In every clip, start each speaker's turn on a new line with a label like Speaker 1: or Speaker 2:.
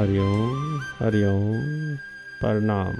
Speaker 1: हरिओम हरिओम प्रणाम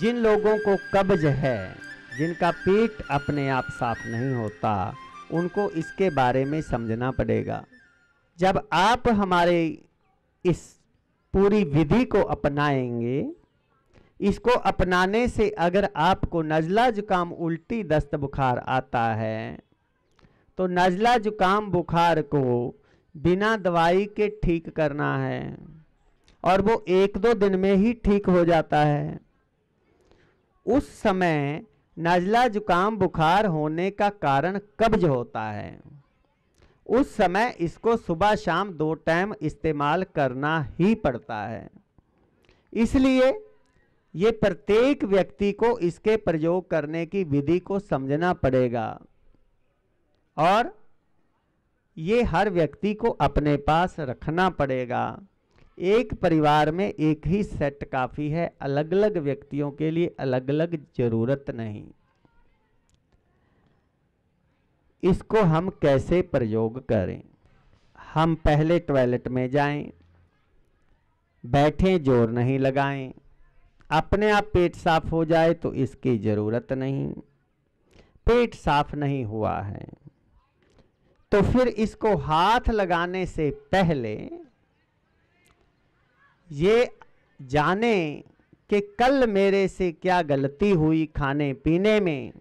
Speaker 1: जिन लोगों को कब्ज है जिनका पेट अपने आप साफ नहीं होता उनको इसके बारे में समझना पड़ेगा जब आप हमारे इस पूरी विधि को अपनाएंगे इसको अपनाने से अगर आपको नज़ला जुकाम उल्टी दस्त बुखार आता है तो नज़ला जुकाम बुखार को बिना दवाई के ठीक करना है और वो एक दो दिन में ही ठीक हो जाता है उस समय नजला जुकाम बुखार होने का कारण कब्ज होता है उस समय इसको सुबह शाम दो टाइम इस्तेमाल करना ही पड़ता है इसलिए ये प्रत्येक व्यक्ति को इसके प्रयोग करने की विधि को समझना पड़ेगा और ये हर व्यक्ति को अपने पास रखना पड़ेगा एक परिवार में एक ही सेट काफ़ी है अलग अलग व्यक्तियों के लिए अलग अलग ज़रूरत नहीं इसको हम कैसे प्रयोग करें हम पहले टॉयलेट में जाएं, बैठें जोर नहीं लगाएं, अपने आप पेट साफ हो जाए तो इसकी ज़रूरत नहीं पेट साफ नहीं हुआ है तो फिर इसको हाथ लगाने से पहले ये जाने कि कल मेरे से क्या गलती हुई खाने पीने में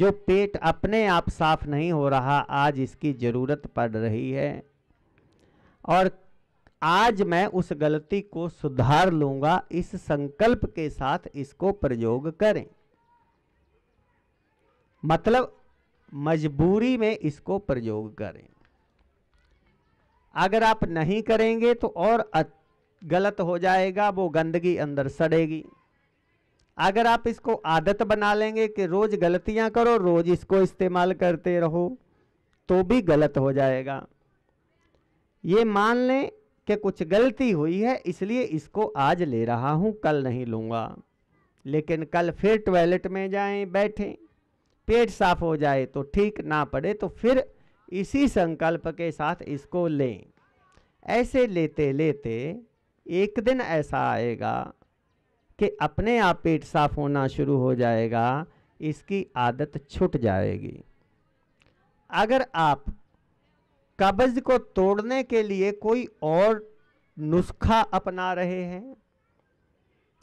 Speaker 1: जो पेट अपने आप साफ नहीं हो रहा आज इसकी ज़रूरत पड़ रही है और आज मैं उस गलती को सुधार लूँगा इस संकल्प के साथ इसको प्रयोग करें मतलब मजबूरी में इसको प्रयोग करें अगर आप नहीं करेंगे तो और गलत हो जाएगा वो गंदगी अंदर सड़ेगी अगर आप इसको आदत बना लेंगे कि रोज़ गलतियां करो रोज़ इसको इस्तेमाल करते रहो तो भी गलत हो जाएगा ये मान लें कि कुछ गलती हुई है इसलिए इसको आज ले रहा हूँ कल नहीं लूँगा लेकिन कल फिर टॉयलेट में जाएं बैठें पेट साफ हो जाए तो ठीक ना पड़े तो फिर इसी संकल्प के साथ इसको लें ऐसे लेते लेते एक दिन ऐसा आएगा कि अपने आप पेट साफ होना शुरू हो जाएगा इसकी आदत छूट जाएगी अगर आप कब्ज को तोड़ने के लिए कोई और नुस्खा अपना रहे हैं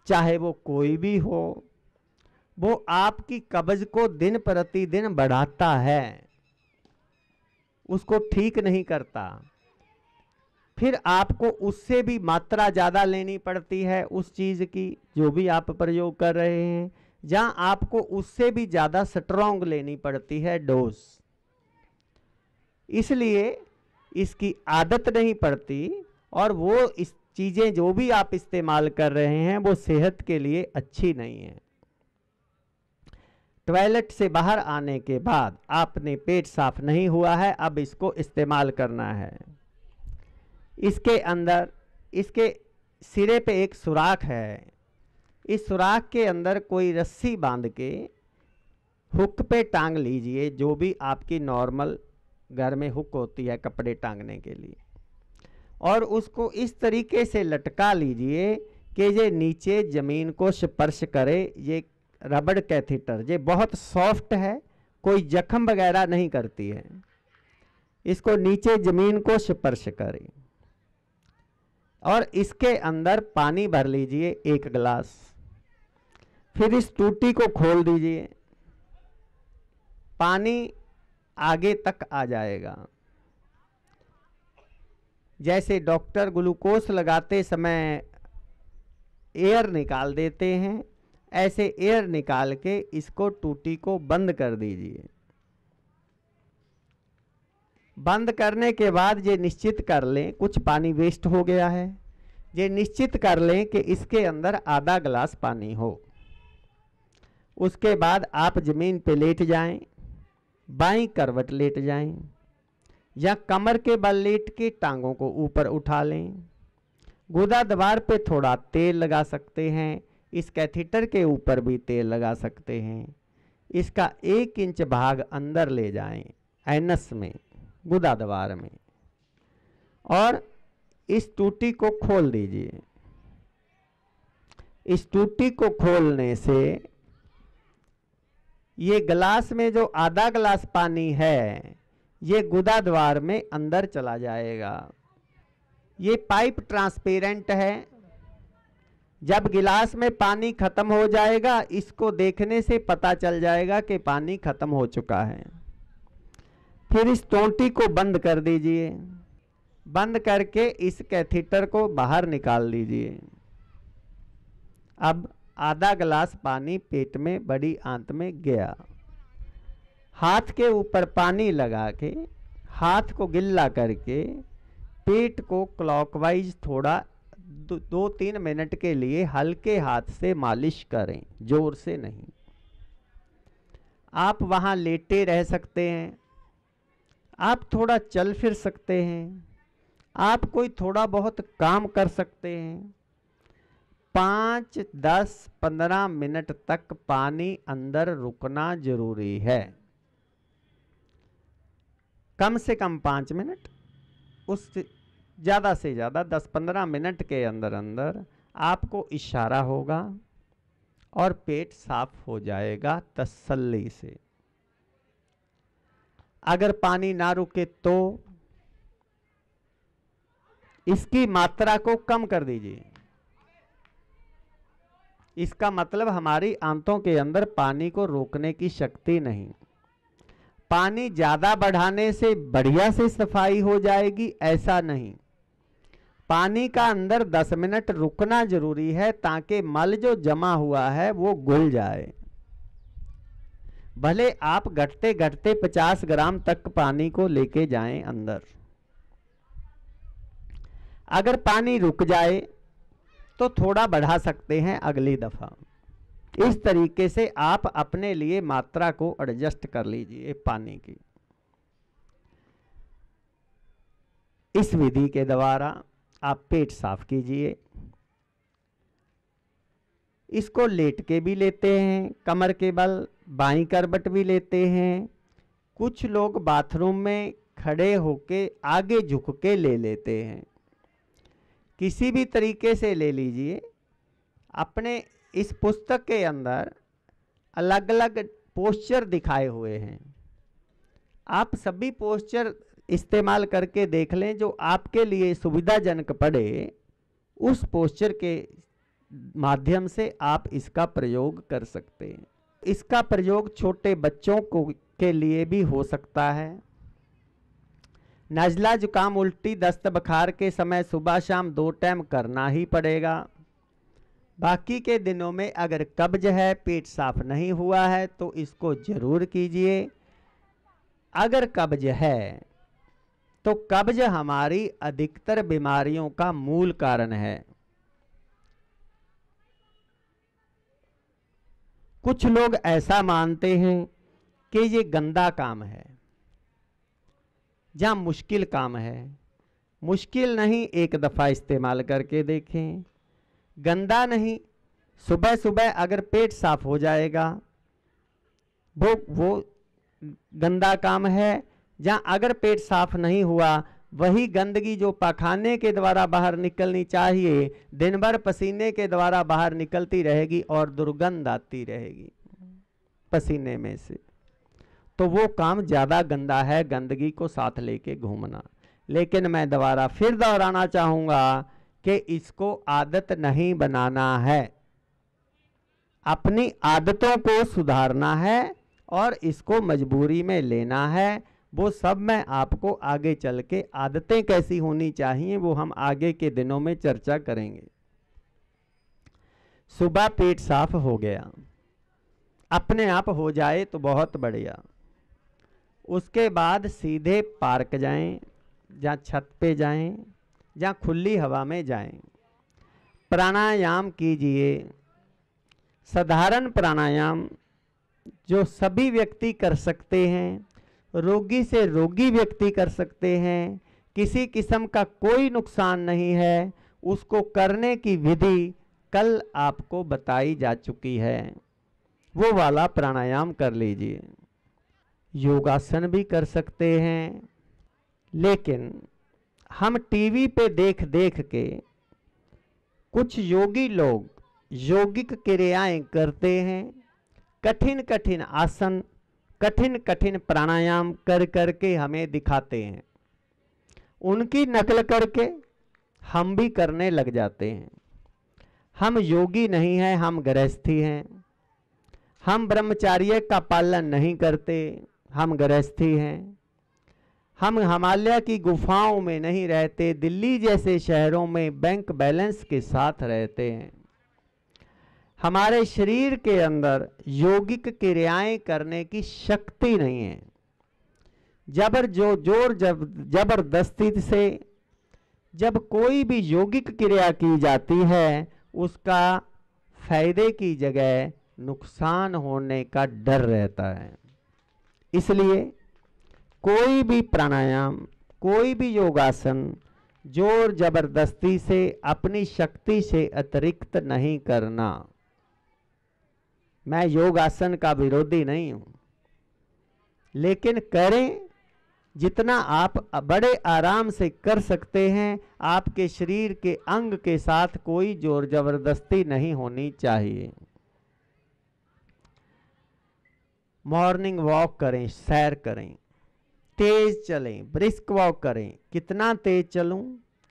Speaker 1: चाहे वो कोई भी हो वो आपकी कब्ज को दिन प्रतिदिन बढ़ाता है उसको ठीक नहीं करता फिर आपको उससे भी मात्रा ज़्यादा लेनी पड़ती है उस चीज़ की जो भी आप प्रयोग कर रहे हैं या आपको उससे भी ज़्यादा स्ट्रॉन्ग लेनी पड़ती है डोज इसलिए इसकी आदत नहीं पड़ती और वो इस चीज़ें जो भी आप इस्तेमाल कर रहे हैं वो सेहत के लिए अच्छी नहीं है टॉयलेट से बाहर आने के बाद आपने पेट साफ नहीं हुआ है अब इसको इस्तेमाल करना है इसके अंदर इसके सिरे पे एक सुराख है इस सुराख के अंदर कोई रस्सी बांध के हुक पे टांग लीजिए जो भी आपकी नॉर्मल घर में हुक होती है कपड़े टांगने के लिए और उसको इस तरीके से लटका लीजिए कि ये नीचे ज़मीन को स्पर्श करे ये रबड़ कैथेटर ये बहुत सॉफ्ट है कोई जख्म वगैरह नहीं करती है इसको नीचे ज़मीन को स्पर्श करें और इसके अंदर पानी भर लीजिए एक गिलास फिर इस टूटी को खोल दीजिए पानी आगे तक आ जाएगा जैसे डॉक्टर ग्लूकोस लगाते समय एयर निकाल देते हैं ऐसे एयर निकाल के इसको टूटी को बंद कर दीजिए बंद करने के बाद ये निश्चित कर लें कुछ पानी वेस्ट हो गया है ये निश्चित कर लें कि इसके अंदर आधा गिलास पानी हो उसके बाद आप ज़मीन पे लेट जाएं, बाई करवट लेट जाएं, या कमर के बल लेट के टांगों को ऊपर उठा लें गुदा दवार पे थोड़ा तेल लगा सकते हैं इस कैथेटर के ऊपर भी तेल लगा सकते हैं इसका एक इंच भाग अंदर ले जाएं एनस में गुदा द्वार में और इस टूटी को खोल दीजिए इस टूटी को खोलने से ये ग्लास में जो आधा ग्लास पानी है ये गुदा द्वार में अंदर चला जाएगा ये पाइप ट्रांसपेरेंट है जब गिलास में पानी खत्म हो जाएगा इसको देखने से पता चल जाएगा कि पानी खत्म हो चुका है फिर इस टोंटी को बंद कर दीजिए बंद करके इस कैथीटर को बाहर निकाल दीजिए अब आधा गिलास पानी पेट में बड़ी आंत में गया हाथ के ऊपर पानी लगा के हाथ को गिल्ला करके पेट को क्लॉकवाइज थोड़ा दो, दो तीन मिनट के लिए हल्के हाथ से मालिश करें जोर से नहीं आप वहाँ लेटे रह सकते हैं आप थोड़ा चल फिर सकते हैं आप कोई थोड़ा बहुत काम कर सकते हैं पाँच दस पंद्रह मिनट तक पानी अंदर रुकना जरूरी है कम से कम पाँच मिनट उस ज़्यादा से ज़्यादा 10-15 मिनट के अंदर अंदर आपको इशारा होगा और पेट साफ हो जाएगा तसल्ली से अगर पानी ना रुके तो इसकी मात्रा को कम कर दीजिए इसका मतलब हमारी आंतों के अंदर पानी को रोकने की शक्ति नहीं पानी ज़्यादा बढ़ाने से बढ़िया से सफाई हो जाएगी ऐसा नहीं पानी का अंदर 10 मिनट रुकना जरूरी है ताकि मल जो जमा हुआ है वो घुल जाए भले आप घटते घटते 50 ग्राम तक पानी को लेके जाएं अंदर अगर पानी रुक जाए तो थोड़ा बढ़ा सकते हैं अगली दफ़ा इस तरीके से आप अपने लिए मात्रा को एडजस्ट कर लीजिए पानी की इस विधि के द्वारा आप पेट साफ कीजिए इसको लेट के भी लेते हैं कमर के बल बाई करबट भी लेते हैं कुछ लोग बाथरूम में खड़े होके आगे झुक के ले लेते हैं किसी भी तरीके से ले लीजिए अपने इस पुस्तक के अंदर अलग अलग पोस्चर दिखाए हुए हैं आप सभी पोस्चर इस्तेमाल करके देख लें जो आपके लिए सुविधाजनक पड़े उस पोस्चर के माध्यम से आप इसका प्रयोग कर सकते हैं इसका प्रयोग छोटे बच्चों को के लिए भी हो सकता है नजला जुकाम उल्टी दस्त बखार के समय सुबह शाम दो टाइम करना ही पड़ेगा बाकी के दिनों में अगर कब्ज है पेट साफ नहीं हुआ है तो इसको ज़रूर कीजिए अगर कब्ज है तो कब्ज हमारी अधिकतर बीमारियों का मूल कारण है कुछ लोग ऐसा मानते हैं कि ये गंदा काम है या मुश्किल काम है मुश्किल नहीं एक दफ़ा इस्तेमाल करके देखें गंदा नहीं सुबह सुबह अगर पेट साफ हो जाएगा वो वो गंदा काम है जहाँ अगर पेट साफ नहीं हुआ वही गंदगी जो पखाने के द्वारा बाहर निकलनी चाहिए दिन भर पसीने के द्वारा बाहर निकलती रहेगी और दुर्गंध आती रहेगी पसीने में से तो वो काम ज़्यादा गंदा है गंदगी को साथ लेके घूमना लेकिन मैं दोबारा फिर दोहराना चाहूँगा कि इसको आदत नहीं बनाना है अपनी आदतों को सुधारना है और इसको मजबूरी में लेना है वो सब मैं आपको आगे चल के आदतें कैसी होनी चाहिए वो हम आगे के दिनों में चर्चा करेंगे सुबह पेट साफ हो गया अपने आप हो जाए तो बहुत बढ़िया उसके बाद सीधे पार्क जाएं या छत पे जाएं या खुली हवा में जाएं प्राणायाम कीजिए साधारण प्राणायाम जो सभी व्यक्ति कर सकते हैं रोगी से रोगी व्यक्ति कर सकते हैं किसी किस्म का कोई नुकसान नहीं है उसको करने की विधि कल आपको बताई जा चुकी है वो वाला प्राणायाम कर लीजिए योगासन भी कर सकते हैं लेकिन हम टीवी पे देख देख के कुछ योगी लोग योगिक क्रियाएं करते हैं कठिन कठिन आसन कठिन कठिन प्राणायाम कर करके हमें दिखाते हैं उनकी नकल करके हम भी करने लग जाते हैं हम योगी नहीं हैं हम गृहस्थी हैं हम ब्रह्मचार्य का पालन नहीं करते हम गृहस्थी हैं हम हिमालय की गुफाओं में नहीं रहते दिल्ली जैसे शहरों में बैंक बैलेंस के साथ रहते हैं हमारे शरीर के अंदर योगिक क्रियाएं करने की शक्ति नहीं है जबर जो जोर जब जबरदस्ती से जब कोई भी योगिक क्रिया की जाती है उसका फायदे की जगह नुकसान होने का डर रहता है इसलिए कोई भी प्राणायाम कोई भी योगासन जोर जबरदस्ती से अपनी शक्ति से अतिरिक्त नहीं करना मैं आसन का विरोधी नहीं हूं लेकिन करें जितना आप बड़े आराम से कर सकते हैं आपके शरीर के अंग के साथ कोई जोर जबरदस्ती नहीं होनी चाहिए मॉर्निंग वॉक करें सैर करें तेज चलें ब्रिस्क वॉक करें कितना तेज चलूं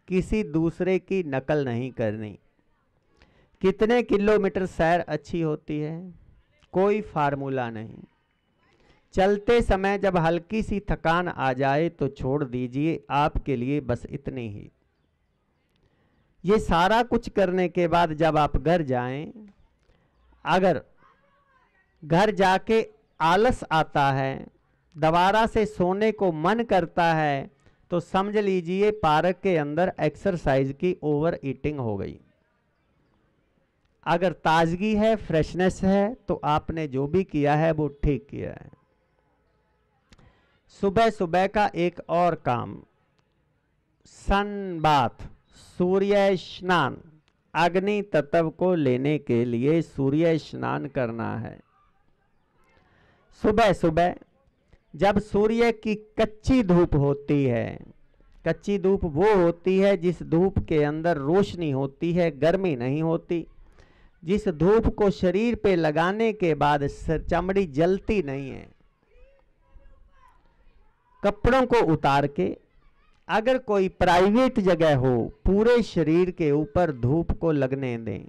Speaker 1: किसी दूसरे की नकल नहीं करनी कितने किलोमीटर सैर अच्छी होती है कोई फार्मूला नहीं चलते समय जब हल्की सी थकान आ जाए तो छोड़ दीजिए आपके लिए बस इतनी ही ये सारा कुछ करने के बाद जब आप घर जाएं अगर घर जाके आलस आता है दोबारा से सोने को मन करता है तो समझ लीजिए पार्क के अंदर एक्सरसाइज की ओवर ईटिंग हो गई अगर ताजगी है फ्रेशनेस है तो आपने जो भी किया है वो ठीक किया है सुबह सुबह का एक और काम सन बाथ सूर्य स्नान अग्नि तत्व को लेने के लिए सूर्य स्नान करना है सुबह सुबह जब सूर्य की कच्ची धूप होती है कच्ची धूप वो होती है जिस धूप के अंदर रोशनी होती है गर्मी नहीं होती जिस धूप को शरीर पे लगाने के बाद चमड़ी जलती नहीं है कपड़ों को उतार के अगर कोई प्राइवेट जगह हो पूरे शरीर के ऊपर धूप को लगने दें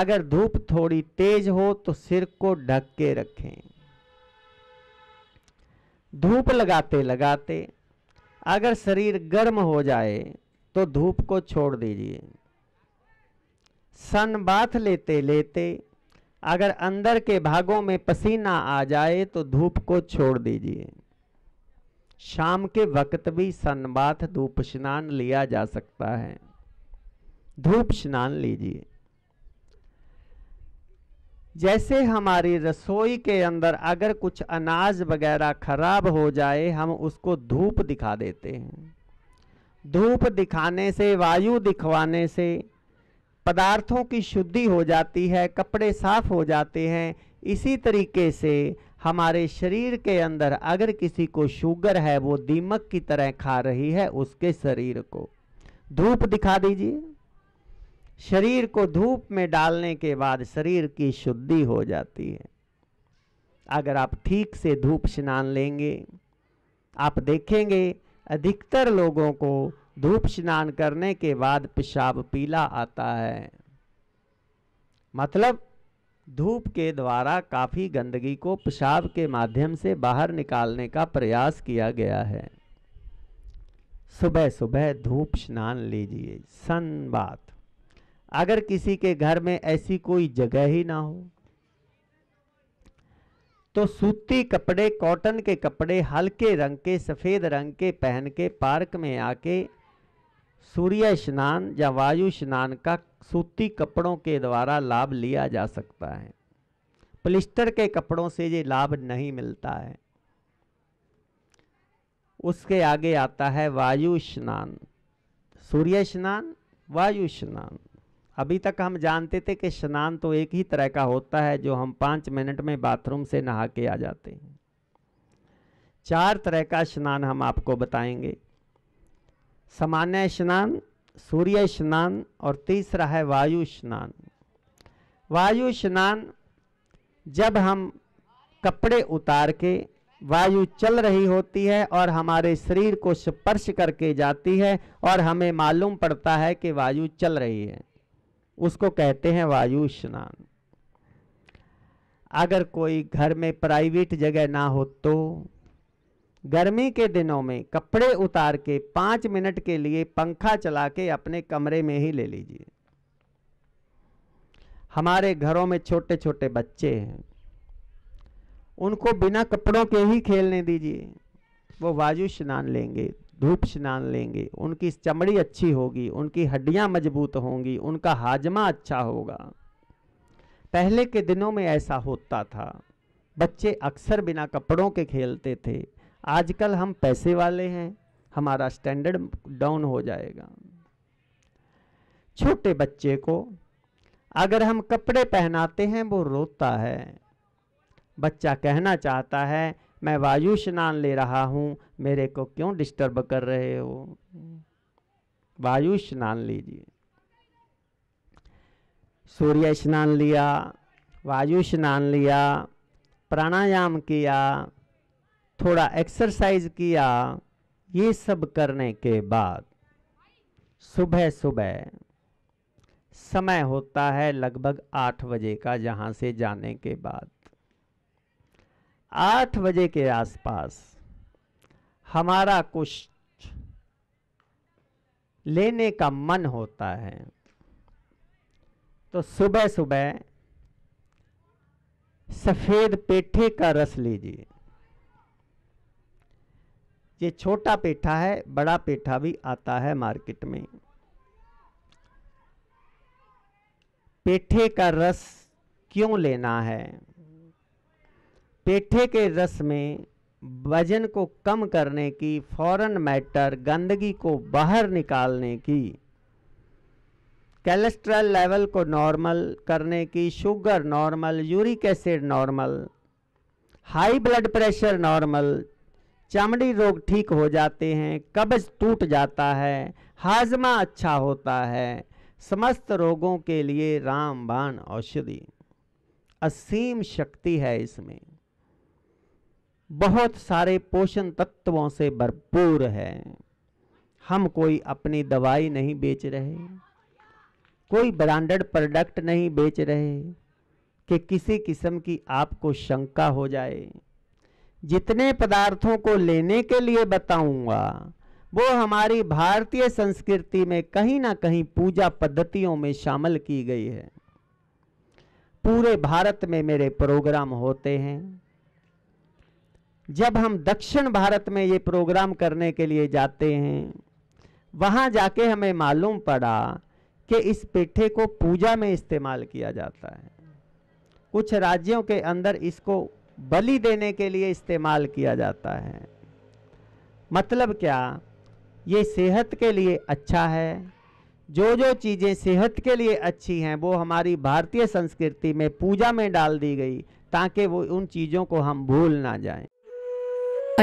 Speaker 1: अगर धूप थोड़ी तेज हो तो सिर को ढक के रखें धूप लगाते लगाते अगर शरीर गर्म हो जाए तो धूप को छोड़ दीजिए सनबाथ लेते लेते अगर अंदर के भागों में पसीना आ जाए तो धूप को छोड़ दीजिए शाम के वक्त भी सनबाथ धूप स्नान लिया जा सकता है धूप स्नान लीजिए जैसे हमारी रसोई के अंदर अगर कुछ अनाज वगैरह खराब हो जाए हम उसको धूप दिखा देते हैं धूप दिखाने से वायु दिखवाने से पदार्थों की शुद्धि हो जाती है कपड़े साफ हो जाते हैं इसी तरीके से हमारे शरीर के अंदर अगर किसी को शुगर है वो दीमक की तरह खा रही है उसके शरीर को धूप दिखा दीजिए शरीर को धूप में डालने के बाद शरीर की शुद्धि हो जाती है अगर आप ठीक से धूप स्नान लेंगे आप देखेंगे अधिकतर लोगों को धूप स्नान करने के बाद पेशाब पीला आता है मतलब धूप के द्वारा काफ़ी गंदगी को पेशाब के माध्यम से बाहर निकालने का प्रयास किया गया है सुबह सुबह धूप स्नान लीजिए सन बात अगर किसी के घर में ऐसी कोई जगह ही ना हो तो सूती कपड़े कॉटन के कपड़े हल्के रंग के सफ़ेद रंग के पहन के पार्क में आके सूर्य स्नान या वायु स्नान का सूती कपड़ों के द्वारा लाभ लिया जा सकता है प्लिस्टर के कपड़ों से ये लाभ नहीं मिलता है उसके आगे आता है वायु स्नान सूर्य स्नान वायु स्नान अभी तक हम जानते थे कि स्नान तो एक ही तरह का होता है जो हम पाँच मिनट में बाथरूम से नहा के आ जाते हैं चार तरह का स्नान हम आपको बताएंगे सामान्य स्नान सूर्य स्नान और तीसरा है वायु स्नान वायु स्नान जब हम कपड़े उतार के वायु चल रही होती है और हमारे शरीर को स्पर्श करके जाती है और हमें मालूम पड़ता है कि वायु चल रही है उसको कहते हैं वायु स्नान अगर कोई घर में प्राइवेट जगह ना हो तो गर्मी के दिनों में कपड़े उतार के पाँच मिनट के लिए पंखा चला के अपने कमरे में ही ले लीजिए हमारे घरों में छोटे छोटे बच्चे हैं उनको बिना कपड़ों के ही खेलने दीजिए वो वायु स्नान लेंगे धूप स्नान लेंगे उनकी चमड़ी अच्छी होगी उनकी हड्डियां मजबूत होंगी उनका हाजमा अच्छा होगा पहले के दिनों में ऐसा होता था बच्चे अक्सर बिना कपड़ों के खेलते थे आजकल हम पैसे वाले हैं हमारा स्टैंडर्ड डाउन हो जाएगा छोटे बच्चे को अगर हम कपड़े पहनाते हैं वो रोता है बच्चा कहना चाहता है मैं वायु स्नान ले रहा हूँ मेरे को क्यों डिस्टर्ब कर रहे हो वायु स्नान लीजिए सूर्य स्नान लिया वायु स्नान लिया प्राणायाम किया थोड़ा एक्सरसाइज किया ये सब करने के बाद सुबह सुबह समय होता है लगभग आठ बजे का जहाँ से जाने के बाद आठ बजे के आसपास हमारा कुछ लेने का मन होता है तो सुबह सुबह सफ़ेद पेठे का रस लीजिए ये छोटा पेठा है बड़ा पेठा भी आता है मार्केट में पेठे का रस क्यों लेना है पेठे के रस में वजन को कम करने की फॉरन मैटर गंदगी को बाहर निकालने की कैलेस्ट्रॉल लेवल को नॉर्मल करने की sugar normal uric acid normal high blood pressure normal चमड़ी रोग ठीक हो जाते हैं कब्ज टूट जाता है हाजमा अच्छा होता है समस्त रोगों के लिए रामबाण औषधि असीम शक्ति है इसमें बहुत सारे पोषण तत्वों से भरपूर है हम कोई अपनी दवाई नहीं बेच रहे कोई ब्रांडेड प्रोडक्ट नहीं बेच रहे कि किसी किस्म की आपको शंका हो जाए जितने पदार्थों को लेने के लिए बताऊंगा वो हमारी भारतीय संस्कृति में कहीं ना कहीं पूजा पद्धतियों में शामिल की गई है पूरे भारत में मेरे प्रोग्राम होते हैं जब हम दक्षिण भारत में ये प्रोग्राम करने के लिए जाते हैं वहाँ जाके हमें मालूम पड़ा कि इस पेठे को पूजा में इस्तेमाल किया जाता है कुछ राज्यों के अंदर इसको बलि देने के लिए इस्तेमाल किया जाता है मतलब क्या ये सेहत के लिए अच्छा है जो जो चीज़ें सेहत के लिए अच्छी हैं वो हमारी भारतीय संस्कृति में पूजा में डाल दी गई ताकि वो उन चीज़ों को हम भूल ना जाएं।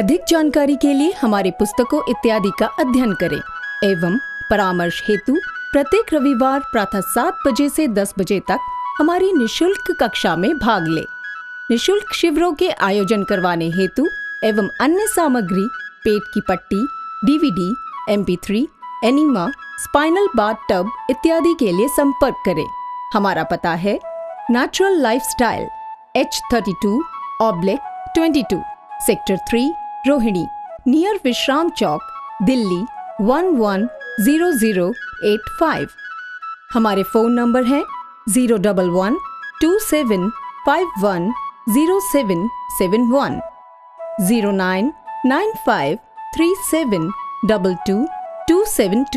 Speaker 1: अधिक जानकारी के लिए हमारे पुस्तकों इत्यादि का अध्ययन करें एवं परामर्श हेतु प्रत्येक रविवार प्रातः सात बजे से दस बजे तक हमारी निशुल्क कक्षा में भाग लें निशुल्क शिविरों के आयोजन करवाने हेतु एवं अन्य सामग्री पेट की पट्टी DVD M enema spinal bath tub इत्यादि के लिए संपर्क करें हमारा पता है natural lifestyle H thirty two oblique twenty two sector three Rohini near Vishram Chowk Delhi one one zero zero eight five हमारे फ़ोन नंबर हैं zero double one two seven five one 0771 0995